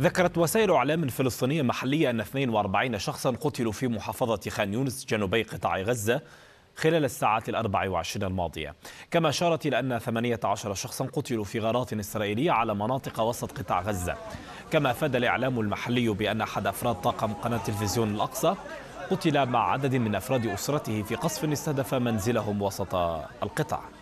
ذكرت وسائل اعلام فلسطينيه محليه ان 42 شخصا قتلوا في محافظه خان يونس جنوبي قطاع غزه خلال الساعات ال 24 الماضية كما أشارت إلى أن 18 شخصا قتلوا في غارات إسرائيلية على مناطق وسط قطاع غزة كما أفاد الإعلام المحلي بأن أحد أفراد طاقم قناة تلفزيون الأقصى قتل مع عدد من أفراد أسرته في قصف استهدف منزلهم وسط القطاع